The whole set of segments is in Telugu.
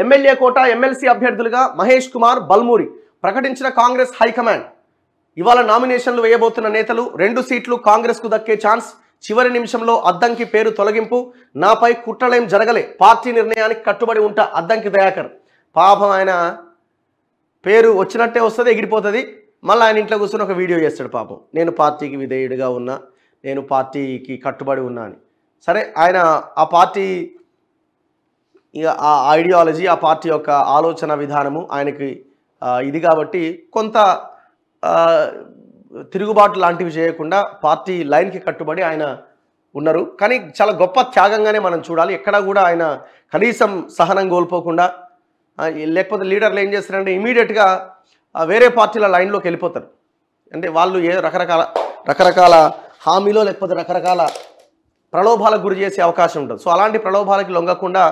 ఎమ్మెల్యే కోట ఎమ్మెల్సీ అభ్యర్థులుగా మహేష్ కుమార్ బల్మూరి ప్రకటించిన కాంగ్రెస్ హైకమాండ్ ఇవాళ నామినేషన్లు వేయబోతున్న నేతలు రెండు సీట్లు కాంగ్రెస్కు దక్కే ఛాన్స్ చివరి నిమిషంలో అద్దంకి పేరు తొలగింపు నాపై కుట్రలేం జరగలే పార్టీ నిర్ణయానికి కట్టుబడి ఉంటా అద్దంకి దయాకర్ పాపం ఆయన పేరు వచ్చినట్టే వస్తుంది ఎగిరిపోతుంది మళ్ళీ ఆయన ఇంట్లో కూర్చొని ఒక వీడియో చేస్తాడు పాపం నేను పార్టీకి విధేయుడిగా ఉన్నా నేను పార్టీకి కట్టుబడి ఉన్నా అని సరే ఆయన ఆ పార్టీ ఇక ఆ ఐడియాలజీ ఆ పార్టీ యొక్క ఆలోచన విధానము ఆయనకి ఇది కాబట్టి కొంత తిరుగుబాటు లాంటివి చేయకుండా పార్టీ లైన్కి కట్టుబడి ఆయన ఉన్నారు కానీ చాలా గొప్ప త్యాగంగానే మనం చూడాలి ఎక్కడ కూడా ఆయన కనీసం సహనం కోల్పోకుండా లేకపోతే లీడర్లు ఏం చేస్తారంటే ఇమీడియట్గా వేరే పార్టీల లైన్లోకి వెళ్ళిపోతారు అంటే వాళ్ళు ఏ రకరకాల రకరకాల హామీలో లేకపోతే రకరకాల ప్రలోభాలకు గురి చేసే అవకాశం ఉంటుంది సో అలాంటి ప్రలోభాలకి లొంగకుండా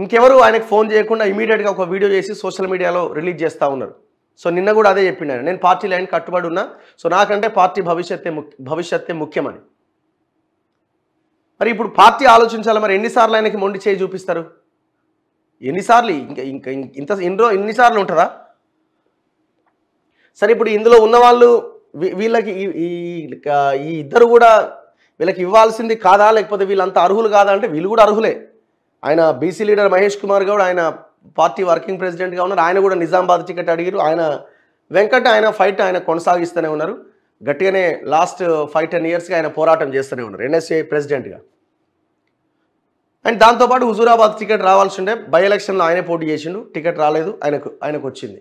ఇంకెవరు ఆయనకు ఫోన్ చేయకుండా ఇమీడియట్గా ఒక వీడియో చేసి సోషల్ మీడియాలో రిలీజ్ చేస్తూ ఉన్నారు సో నిన్న కూడా అదే చెప్పిండు ఆయన నేను పార్టీ లైన్ కట్టుబడి ఉన్నా సో నాకంటే పార్టీ భవిష్యత్తే భవిష్యత్తే ముఖ్యమని మరి ఇప్పుడు పార్టీ ఆలోచించాలి మరి ఎన్నిసార్లు ఆయనకి మొండి చేయి చూపిస్తారు ఎన్నిసార్లు ఇంకా ఇంకా ఇంత ఎన్నో ఎన్నిసార్లు ఉంటుందా సరే ఇప్పుడు ఇందులో ఉన్న వాళ్ళు వీళ్ళకి ఈ ఇద్దరు కూడా వీళ్ళకి ఇవ్వాల్సింది కాదా లేకపోతే వీళ్ళంతా అర్హులు కాదా అంటే వీళ్ళు కూడా అర్హులే ఆయన బీసీ లీడర్ మహేష్ కుమార్ గౌడ్ ఆయన పార్టీ వర్కింగ్ ప్రెసిడెంట్గా ఉన్నారు ఆయన కూడా నిజామాబాద్ టికెట్ అడిగారు ఆయన వెంకట ఆయన ఫైట్ ఆయన కొనసాగిస్తూనే ఉన్నారు గట్టిగానే లాస్ట్ ఫైవ్ టెన్ ఇయర్స్గా ఆయన పోరాటం చేస్తూనే ఉన్నారు ఎన్ఎస్ఏ ప్రెసిడెంట్గా అండ్ దాంతోపాటు హుజూరాబాద్ టికెట్ రావాల్సి ఉండే బై ఎలక్షన్లో ఆయనే పోటీ చేసిండు టికెట్ రాలేదు ఆయనకు ఆయనకు వచ్చింది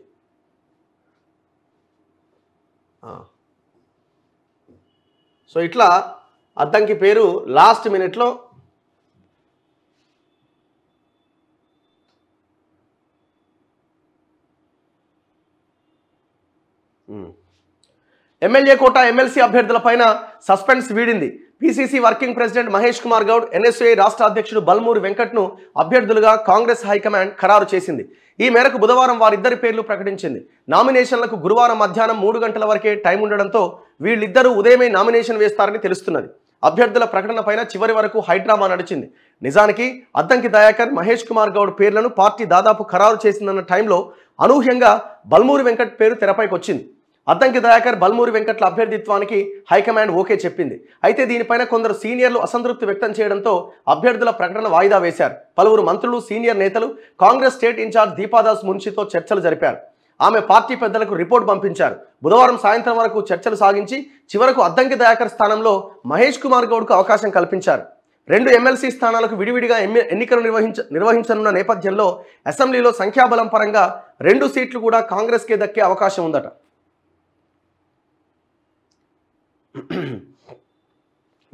సో ఇట్లా అద్దంకి పేరు లాస్ట్ మినిట్లో ఎమ్మెల్యే కోట ఎమ్మెల్సీ అభ్యర్థులపైన సస్పెన్స్ వీడింది PCC working president Mahesh Kumar Goud NSA రాష్ట్ర అధ్యక్షుడు బల్మూరి వెంకట్ను అభ్యర్థులుగా కాంగ్రెస్ హైకమాండ్ ఖరారు చేసింది ఈ మేరకు బుధవారం వారిద్దరి పేర్లు ప్రకటించింది నామినేషన్లకు గురువారం మధ్యాహ్నం మూడు గంటల వరకే టైం ఉండడంతో వీళ్ళిద్దరూ ఉదయమే నామినేషన్ వేస్తారని తెలుస్తున్నది అభ్యర్థుల పైన చివరి వరకు హైడ్రామా నడిచింది నిజానికి అద్దంకి దయాకర్ మహేష్ కుమార్ గౌడ్ పేర్లను పార్టీ దాదాపు ఖరారు చేసిందన్న టైంలో అనూహ్యంగా బల్మూరి వెంకట్ పేరు తెరపైకి వచ్చింది అద్దంకి దయాకర్ బల్మూరి వెంకట్ల అభ్యర్థిత్వానికి హైకమాండ్ ఓకే చెప్పింది అయితే దీనిపైన కొందరు సీనియర్లు అసంతృప్తి వ్యక్తం చేయడంతో అభ్యర్థుల ప్రకటన వాయిదా వేశారు పలువురు మంత్రులు సీనియర్ నేతలు కాంగ్రెస్ స్టేట్ ఇన్ఛార్జ్ దీపాదాస్ మున్షితో చర్చలు జరిపారు ఆమె పార్టీ పెద్దలకు రిపోర్ట్ పంపించారు బుధవారం సాయంత్రం వరకు చర్చలు సాగించి చివరకు అద్దంకి దయాకర్ స్థానంలో మహేష్ కుమార్ గౌడ్కు అవకాశం కల్పించారు రెండు ఎమ్మెల్సీ స్థానాలకు విడివిడిగా ఎన్నికలు నిర్వహించ నిర్వహించనున్న నేపథ్యంలో అసెంబ్లీలో సంఖ్యాబలం పరంగా రెండు సీట్లు కూడా కాంగ్రెస్కే దక్కే అవకాశం ఉందట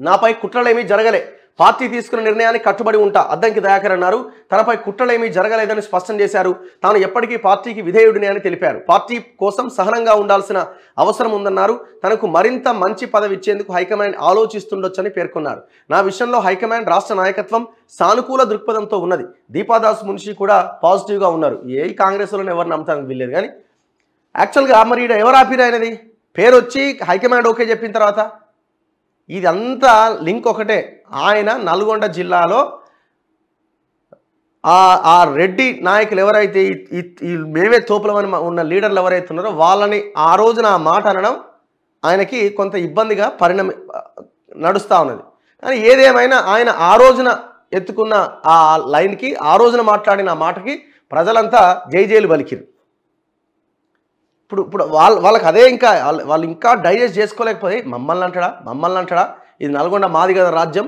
నాపై కుట్రలేమీ జరగలే పార్టీ తీసుకున్న నిర్ణయానికి కట్టుబడి ఉంటా అద్దంకి దయాకర్ అన్నారు తనపై కుట్రలేమీ జరగలేదని స్పష్టం చేశారు తాను ఎప్పటికీ పార్టీకి విధేయుడిని అని తెలిపారు పార్టీ కోసం సహనంగా ఉండాల్సిన అవసరం ఉందన్నారు తనకు మరింత మంచి పదవి ఇచ్చేందుకు హైకమాండ్ ఆలోచిస్తుండొచ్చని పేర్కొన్నారు నా విషయంలో హైకమాండ్ రాష్ట్ర నాయకత్వం సానుకూల దృక్పథంతో ఉన్నది దీపాదాస్ మున్షి కూడా పాజిటివ్గా ఉన్నారు ఏ కాంగ్రెస్లోనే ఎవరిని ఎవరు నమ్మటానికి వీల్లేదు కానీ యాక్చువల్గా మరి ఎవరు ఆపిరాయినది పేరు వచ్చి హైకమాండ్ ఓకే చెప్పిన తర్వాత ఇదంతా లింక్ ఒకటే ఆయన నల్గొండ జిల్లాలో ఆ రెడ్డి నాయకులు ఎవరైతే ఈ మేమే తోపులమని ఉన్న లీడర్లు ఎవరైతే ఉన్నారో వాళ్ళని ఆ రోజున ఆ మాట అనడం ఆయనకి కొంత ఇబ్బందిగా పరిణమి నడుస్తూ ఉన్నది కానీ ఏదేమైనా ఆయన ఆ రోజున ఎత్తుకున్న ఆ లైన్కి ఆ రోజున మాట్లాడిన మాటకి ప్రజలంతా జైజేలు పలికిరు ఇప్పుడు ఇప్పుడు వాళ్ళ వాళ్ళకి అదే ఇంకా వాళ్ళు ఇంకా డైజెస్ట్ చేసుకోలేకపోయి మమ్మల్ని అంటాడా మమ్మల్ని అంటాడా ఇది నల్గొండ మాది కదా రాజ్యం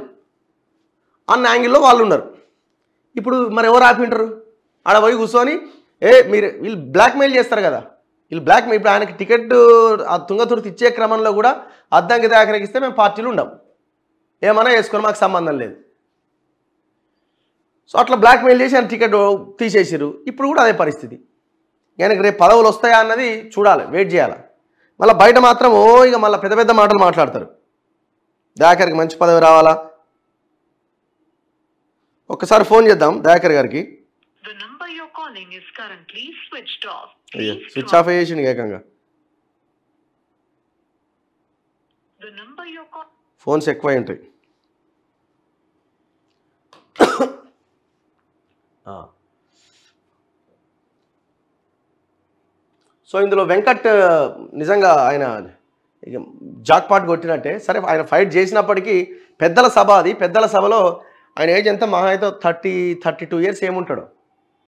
అన్న యాంగిల్లో వాళ్ళు ఉన్నారు ఇప్పుడు మరి ఎవరు ఆపింటారు ఆడ పోయి కూర్చొని ఏ మీరు వీళ్ళు బ్లాక్మెయిల్ చేస్తారు కదా వీళ్ళు బ్లాక్మెయిల్ ఇప్పుడు ఆయనకి టికెట్ ఆ తుంగతుర్తి ఇచ్చే క్రమంలో కూడా అద్దంకి దాకరికి ఇస్తే మేము పార్టీలు ఉండం ఏమైనా వేసుకొని మాకు సంబంధం లేదు సో అట్లా బ్లాక్మెయిల్ చేసి ఆయన టికెట్ తీసేసారు ఇప్పుడు కూడా అదే పరిస్థితి ఆయనకు రేపు పదవులు వస్తాయా అన్నది చూడాలి వెయిట్ చేయాలి మళ్ళీ బయట మాత్రం ఓ ఇక మళ్ళీ పెద్ద పెద్ద మాటలు మాట్లాడతారు దయాకర్కి మంచి పదవి రావాలా ఒక్కసారి ఫోన్ చేద్దాం దయాకర్ గారికి స్విచ్ ఆఫ్ అయ్యేసింది ఏకంగా ఫోన్స్ ఎక్కువ ఉంటాయి సో ఇందులో వెంకట్ నిజంగా ఆయన జాక్పాట్ కొట్టినట్టే సరే ఆయన ఫైట్ చేసినప్పటికీ పెద్దల సభ అది పెద్దల సభలో ఆయన ఏజ్ ఎంత మహా అయితే థర్టీ థర్టీ టూ ఇయర్స్ ఏముంటాడు